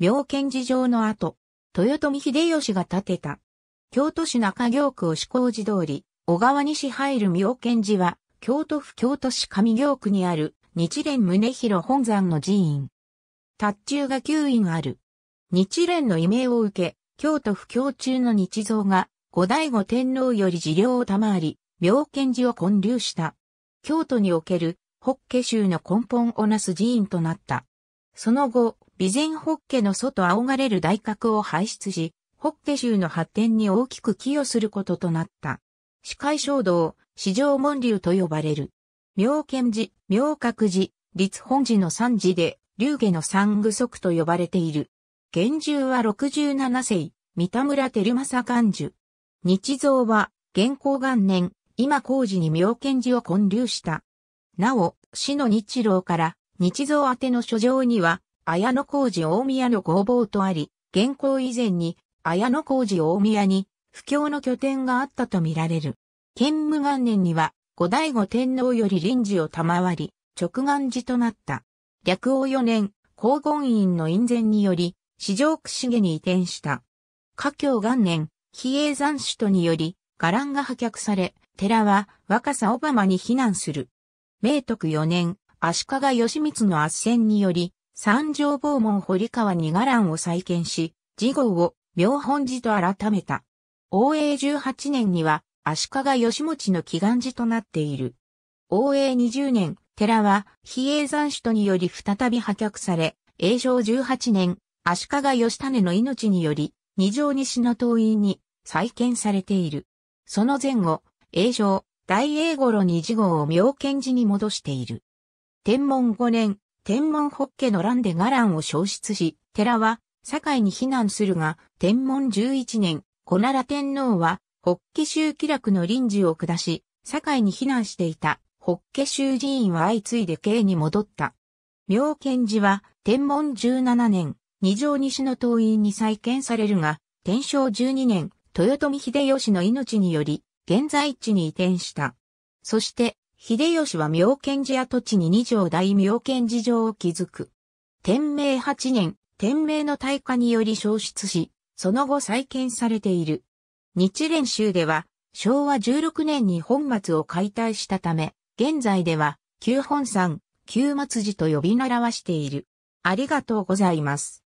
妙見寺城の後、豊臣秀吉が建てた。京都市中京区を押工寺通り、小川西入る妙見寺は、京都府京都市上京区にある日蓮宗広本山の寺院。達中が9院ある。日蓮の異名を受け、京都府京中の日蔵が、後醍醐天皇より寺領を賜り、妙見寺を建立した。京都における、北家州の根本をなす寺院となった。その後、備前ホッケのと仰がれる大閣を輩出し、ホッケ州の発展に大きく寄与することとなった。司会衝動、四条門流と呼ばれる。妙見寺、妙覚寺、立本寺の三寺で、龍下の三具足と呼ばれている。現住は六十七世、三田村照正元寿。日蔵は、元光元年、今工事に妙見寺を建立した。なお、死の日郎から、日蔵宛ての書状には、綾野工事大宮の工房とあり、現行以前に綾野工事大宮に布教の拠点があったとみられる。建武元年には、後醍醐天皇より臨時を賜り、直願寺となった。略王四年、皇言院の院前により、四条串毛に移転した。華僑元年、比叡山首都により、伽藍が破却され、寺は若狭小浜に避難する。明徳四年、足利義満の圧戦により、三条坊門堀川に伽藍を再建し、次号を妙本寺と改めた。応永18年には足利義持の祈願寺となっている。応永20年、寺は比叡山首都により再び破却され、永正18年、足利義種の命により、二条西の党員に再建されている。その前後、永正、大英頃に次号を妙見寺に戻している。天文5年、天文法家の乱でガランを消失し、寺は、堺に避難するが、天文11年、小奈良天皇は、北家州気楽の臨時を下し、堺に避難していた、北家州寺院は相次いで京に戻った。妙見寺は、天文17年、二条西の党員に再建されるが、天正12年、豊臣秀吉の命により、現在地に移転した。そして、秀吉は妙見寺跡地に二条大妙見寺城を築く。天明八年、天明の大火により消失し、その後再建されている。日蓮宗では、昭和16年に本末を解体したため、現在では、旧本山、旧末寺と呼び習わしている。ありがとうございます。